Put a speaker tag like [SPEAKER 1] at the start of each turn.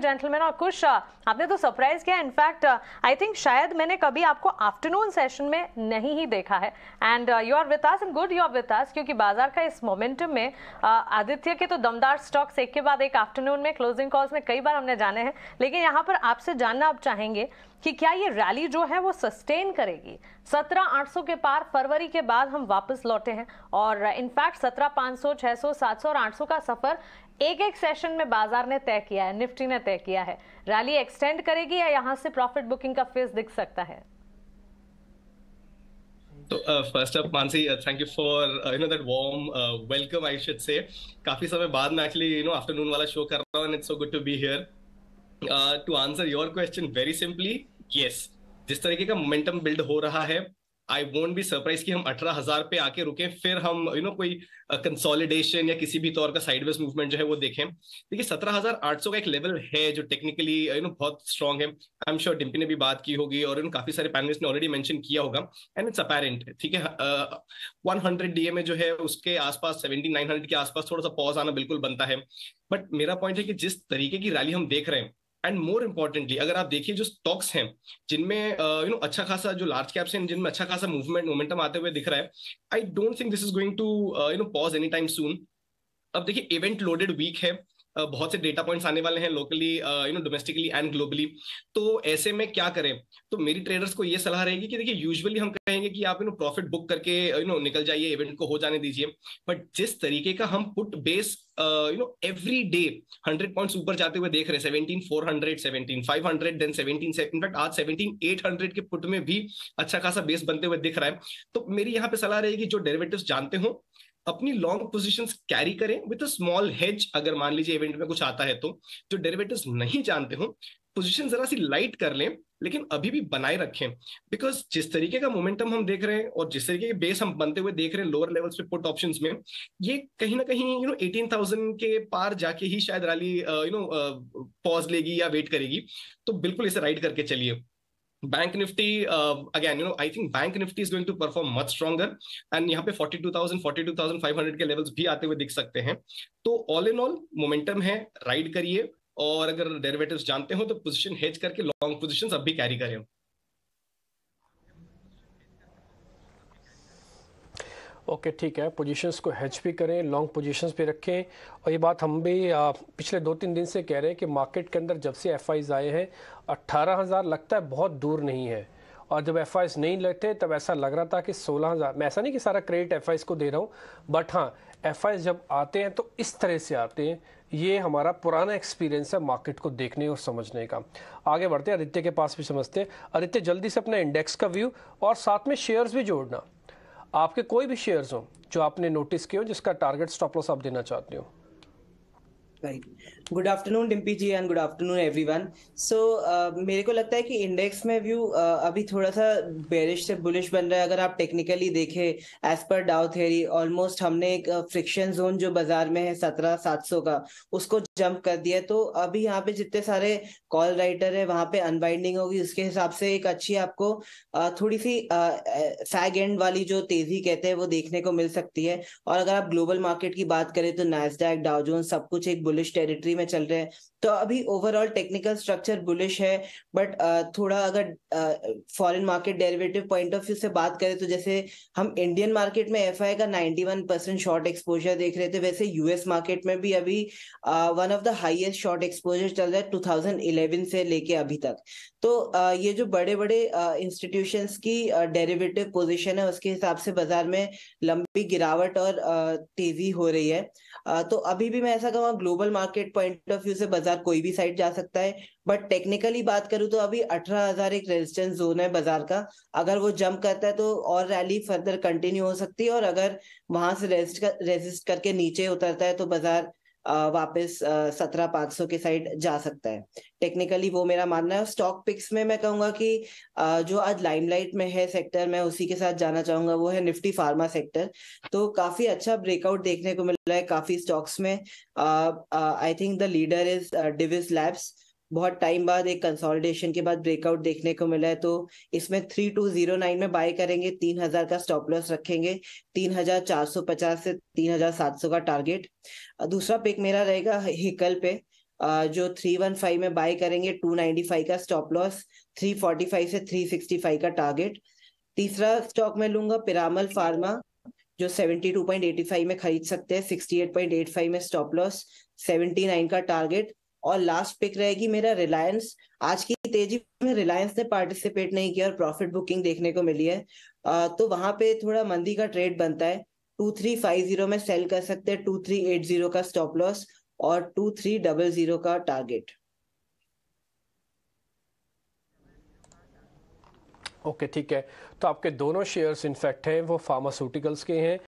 [SPEAKER 1] gentleman और कुश आपने तो सरप्राइज किया इनफैक्ट आई थिंक शायद मैंने कभी आपको आफ्टरनून सेशन में नहीं ही देखा है and you are with us and good you are with us क्योंकि बाजार का इस मोमेंटम में uh, आदित्य के तो दमदार स्टॉक्स एक के बाद एक आफ्टरनून में क्लोजिंग कॉल्स में कई बार हमने जाने हैं लेकिन यहाँ पर आपसे जानना आप चाहेंगे कि क्या ये रैली जो है वो सस्टेन करेगी सत्रह आठ के पार फरवरी के बाद हम वापस लौटे हैं और इनफैक्ट uh, सत्रह पाँच सौ छः सौ सात सौ और आठ सौ का सफ़र एक एक सेशन में बाजार ने तय किया है निफ्टी ने तय किया है रैली एक्सटेंड करेगी या यहां से प्रॉफिट बुकिंग का फेस दिख सकता है
[SPEAKER 2] तो first of Mansi thank you for you know that warm welcome I should say काफी समय बाद में एक्चुअली यू नो आफ्टरनून वाला शो कर रहा हूँ and it's so good to be here to answer your question very simply yes जिस तरीके का मोमेंटम बिल्ड हो रहा है आई वोंट बी सरप्राइज कि हम अठारह हजार पे आके रुके फिर हम यू you नो know, कोई कंसोलिडेशन uh, या किसी भी तौर का साइडवेज मूवमेंट जो है वो देखें देखिए सत्रह हजार आठ सौ का एक लेवल है जो टेक्निकली यू नो बहुत स्ट्रॉन्ग है आई एम श्योर डिम्पी ने भी बात की होगी और इन काफी सारे पैनलिस्ट ने ऑलरेडी मैंशन किया होगा एंड इट्स अपेरेंट ठीक है वन हंड्रेड डी में जो है उसके आसपास सेवेंटी नाइन हंड्रेड के आसपास थोड़ा सा पॉज आना बिल्कुल बनता है बट मेरा पॉइंट है कि जिस तरीके की रैली हम देख रहे हैं एंड मोर इम्पोर्टेंटली अगर आप देखिए जो स्टॉक्स हैं जिनमें यू uh, नो अच्छा खासा जो लार्ज कैप्स हैं जिनमें अच्छा खासा मूवमेंट मोमेंटम आते हुए दिख रहा है I don't think this is going to you know pause any time soon अब देखिए इवेंट लोडेड वीक है बहुत से डेटा पॉइंट्स आने वाले हैं locally you know domestically and globally तो ऐसे में क्या करें तो मेरी ट्रेडर्स को ये सलाह रहेगी कि देखिए यूजुअली हम कहेंगे कि आप यू नो प्रॉफिट बुक करके यू नो निकल जाइए इवेंट को हो जाने दीजिए बट जिस तरीके का हम put base you know every day hundred points ऊपर जाते हुए देख रहे हैं seventeen four hundred seventeen five hundred then seventeen in fact आज सेवनटीन एट हंड्रेड के पुट में भी अच्छा खासा बेस बनते हुए दिख रहा है तो मेरी यहाँ पे सलाह रहेगी जो डेरिवेटिव्स जानते हो अपनी लॉन्ग पोजिशन कैरी करें विद स्मॉल हेज अगर मान लीजिए इवेंट में कुछ आता है तो जो डेरिवेटिव्स नहीं जानते हो पोजिशन जरा सी लाइट कर लें लेकिन अभी भी बनाए रखें बिकॉज जिस तरीके का मोमेंटम हम देख रहे हैं और जिस तरीके के बेस हम बनते हुए देख रहे हैं लोअर लेवल्स पे पुट ऑप्शंस में ये कहीं ना कहीं यू नो 18,000 के पार जाके ही शायद रैली यू नो पॉज लेगी या वेट करेगी तो बिल्कुल इसे राइड करके चलिए Bank Nifty again you know I think Bank Nifty is going to perform much stronger and यहाँ पे 42,000 42,500 के लेवल्स भी आते हुए दिख सकते हैं तो ऑल इन ऑल मोमेंटम है राइड करिए और अगर डेरिवेटिव्स जानते हो तो पोजीशन हेज करके लॉन्ग पोजीशंस अब भी कैरी करें
[SPEAKER 3] ओके ठीक है पोजीशंस को हैच भी करें लॉन्ग पोजीशंस पे रखें और ये बात हम भी आ, पिछले दो तीन दिन से कह रहे हैं कि मार्केट के अंदर जब से एफ आए हैं अट्ठारह हज़ार लगता है बहुत दूर नहीं है और जब एफ नहीं लेते तब ऐसा लग रहा था कि सोलह हज़ार मैं ऐसा नहीं कि सारा क्रेडिट एफ को दे रहा हूँ बट हाँ एफ जब आते हैं तो इस तरह से आते हैं ये हमारा पुराना एक्सपीरियंस है मार्केट को देखने और समझने का आगे बढ़ते हैं आदित्य के पास भी समझते हैं आदित्य जल्दी से अपना इंडेक्स का व्यू और साथ में शेयर्स भी जोड़ना आपके कोई भी शेयर्स हो जो आपने नोटिस किए हो जिसका टारगेट स्टॉप लॉस आप देना चाहते हो
[SPEAKER 4] right good afternoon Dimpi ji and good afternoon everyone so मेरे को लगता है कि इंडेक्स में व्यू uh, अभी थोड़ा सा बेरिश से बुलिश बन रहा है अगर आप टेक्निकली देखें एज पर डाउ थेरी ऑलमोस्ट हमने एक फ्रिक्शन uh, जोन जो बाजार में है सत्रह सात सौ का उसको जंप कर दिया तो अभी यहाँ पे जितने सारे कॉल राइटर है वहां पे अनबाइंडिंग होगी उसके हिसाब से एक अच्छी आपको थोड़ी सी फैग एंड वाली जो तेजी कहते हैं वो देखने को मिल सकती है और अगर आप ग्लोबल मार्केट की बात करें तो नैसडैक डाउजोन सब कुछ एक बुलिश टेरिटरी में चल रहे हैं तो अभी ओवरऑल टेक्निकल स्ट्रक्चर बुलिश है बट थोड़ा अगर foreign market derivative point of view से बात करें तो जैसे हम इंडियन मार्केट में एफ का 91 परसेंट शॉर्ट एक्सपोजर देख रहे थे वैसे यूएस मार्केट में भी अभी one one of the highest short exposure चल रहा है 2011 से लेके अभी तक तो ये जो बड़े बड़े इंस्टीट्यूशन की डेरिवेटिव पोजीशन है उसके हिसाब से बाजार में लंबी गिरावट और तेजी हो रही है तो अभी भी मैं ऐसा कहूँ global market point of view से बाजार कोई भी साइड जा सकता है बट टेक्निकली बात करूँ तो अभी अठारह हजार एक रेजिस्टेंस जोन है बाजार का अगर वो जंप करता है तो और रैली फर्दर कंटिन्यू हो सकती है और अगर वहां से रेजिस्ट कर, रेजिस्ट करके नीचे उतरता है तो बाजार वापस सत्रह पाँच सौ के साइड जा सकता है टेक्निकली वो मेरा मानना है स्टॉक पिक्स में मैं कहूँगा कि जो आज लाइमलाइट में है सेक्टर मैं उसी के साथ जाना चाहूंगा वो है निफ्टी फार्मा सेक्टर तो काफी अच्छा ब्रेकआउट देखने को मिल रहा है काफी स्टॉक्स में I think the leader is Divi's labs बहुत टाइम बाद एक कंसोलिडेशन के बाद ब्रेकआउट देखने को मिला है तो इसमें थ्री टू जीरो नाइन में बाय करेंगे तीन हजार का स्टॉप लॉस रखेंगे तीन हजार चार सौ पचास से तीन हजार सात सौ का टारगेट दूसरा पिक मेरा रहेगा हिकल पे जो थ्री वन फाइव में बाय करेंगे टू नाइनटी फाइव का stop loss three forty five से थ्री सिक्सटी फाइव का टारगेट तीसरा स्टॉक में लूंगा पिरामल फार्मा जो seventy two point eighty five में खरीद सकते हैं sixty eight eight point five में स्टॉप लॉस सेवेंटी नाइन का टारगेट और लास्ट पिक रहेगी मेरा रिलायंस आज की तेजी में रिलायंस ने पार्टिसिपेट नहीं किया और प्रॉफिट बुकिंग देखने को मिली है आ, तो वहां पे थोड़ा मंदी का ट्रेड बनता है टू थ्री फाइव जीरो में सेल कर सकते हैं टू थ्री एट जीरो का स्टॉप लॉस और टू थ्री डबल जीरो का टारगेट
[SPEAKER 3] ओके okay, ठीक है तो आपके दोनों शेयर्स इनफैक्ट हैं वो फार्मास्यूटिकल्स के हैं